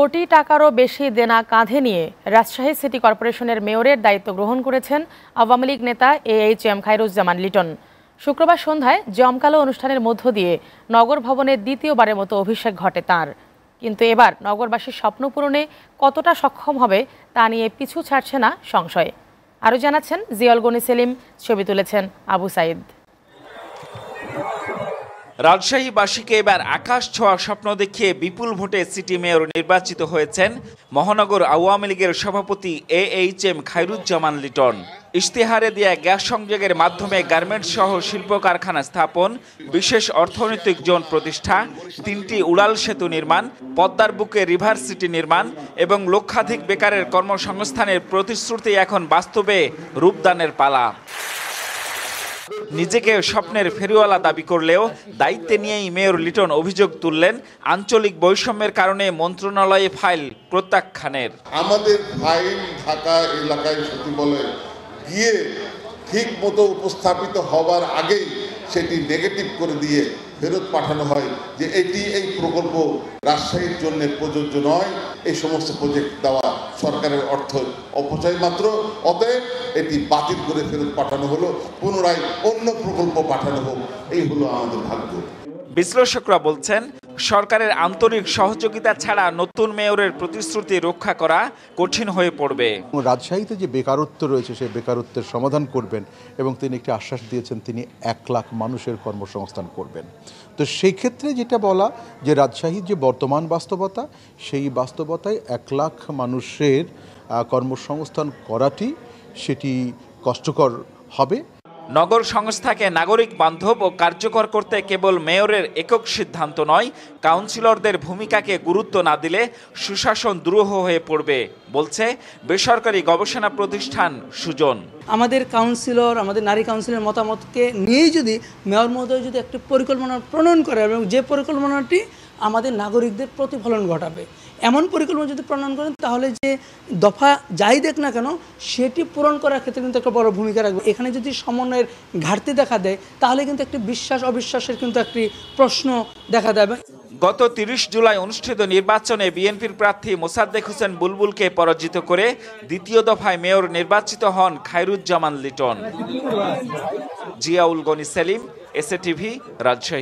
কোটি টাকারও বেশি দেনা কাঁধে নিয়ে রাজশাহী সিটি কর্পোরেশনের মেয়রের দায়িত্ব গ্রহণ করেছেন আওয়ামী লীগ নেতা A H M Khairuzzaman Liton শুক্রবার সন্ধ্যায় জমকালো অনুষ্ঠানের মধ্য দিয়ে নগর ভবনের দ্বিতীয়বারের মতো অভিষেক ঘটে তার কিন্তু এবার নগরবাসীর স্বপ্ন পূরণে কতটা সক্ষম হবে তা নিয়ে পিছু ছাড়ছে না সংশয় আরও জানাচ্ছেন জিয়ল গনি সেলিম ছবি তুলেছেন আবু সাইদ রাজশাহীবাসীকে এবার আকাশ ছোঁয়া স্বপ্ন দেখিয়ে বিপুল ভোটে সিটি মেয়র নির্বাচিত হয়েছেন মহানগর আওয়ামী লীগের সভাপতি A H M Khairuzzaman Liton ইশতেহারে দেয়া গ্যাস সংযোগের মাধ্যমে গার্মেন্টস সহ শিল্প কারখানা স্থাপন বিশেষ অর্থনৈতিক জোন প্রতিষ্ঠা তিনটি উড়াল সেতু নির্মাণ পদ্মার বুকে রিভার সিটি নির্মাণ এবং লক্ষাধিক বেকারের কর্মসংস্থানের প্রতিশ্রুতি এখন বাস্তবে রূপদানের পালা নিজেকে স্বপ্নের ফেরিওয়ালা দাবি করলেও দায়িত্বে নিয়েই মেয়র লিটন অভিযোগ তুললেন আঞ্চলিক বৈষম্যের কারণে মন্ত্রণালয়ে ফাইল প্রত্যাখ্যানের আমাদের ফাইল ঢাকা এলাকায় সচিবালয়ে গিয়ে ঠিক মতো উপস্থাপিত হবার আগেই সেটি নেগেটিভ করে দিয়ে ফেরত পাঠানো হয় যে এটি এই প্রকল্প রাজশাহীর জন্য প্রযোজ্য নয় এই সমস্ত প্রজেক্ট দেওয়া সরকারের অর্থ অপচয় মাত্র অতএব এটি বাতিল করে ফেরত পাঠানো হলো পুনরায় অন্য প্রকল্প পাঠানো হোক এই হলো আমাদের ভাগ্য বিশ্লেষকরা বলছেন সরকারের আন্তরিক সহযোগিতা ছাড়া নতুন মেয়রের প্রতিশ্রুতি রক্ষা করা কঠিন হয়ে পড়বে রাজশাহীতে যে বেকারত্ব রয়েছে সেই বেকারত্বের সমাধান করবেন এবং তিনি একটি আশ্বাস দিয়েছেন তিনি এক লাখ মানুষের কর্মসংস্থান করবেন তো সেই ক্ষেত্রে যেটা বলা যে রাজশাহীর যে বর্তমান বাস্তবতা সেই বাস্তবতায় এক লাখ মানুষের কর্মসংস্থান করাটি সেটি কষ্টকর হবে নগর সংস্থাকে নাগরিক বান্ধব ও কার্যকর করতে কেবল মেয়রের একক সিদ্ধান্ত নয় কাউন্সিলরদের ভূমিকাকে গুরুত্ব না দিলে সুশাসন দুরূহ হয়ে পড়বে বলছে বেসরকারি গবেষণা প্রতিষ্ঠান সুজন আমাদের কাউন্সিলর আমাদের নারী কাউন্সিলের মতামতকে নিয়েই যদি মেয়র মহোদয় যদি একটি পরিকল্পনা প্রণয়ন করে এবং যে পরিকল্পনাটি আমাদের নাগরিকদের প্রতিফলন ঘটাবে এমন পরিকল্পনা যদি প্রণয়ন করেন তাহলে যে দফা যাই দেখ না কেন সেটি পূরণ করার ক্ষেত্রে কিন্তু একটা বড় ভূমিকা রাখবে এখানে যদি সমন্বয়ের ঘাটতি দেখা দেয় তাহলে কিন্তু একটি বিশ্বাস অবিশ্বাসের কিন্তু একটি প্রশ্ন দেখা দেবে গত তিরিশ জুলাই অনুষ্ঠিত নির্বাচনে বিএনপির প্রার্থী মোসাদ্দেক হোসেন বুলবুলকে পরাজিত করে দ্বিতীয় দফায় মেয়র নির্বাচিত হন খায়রুজ্জামান লিটন জিয়াউল গনি সেলিম এসএ টিভি রাজশাহী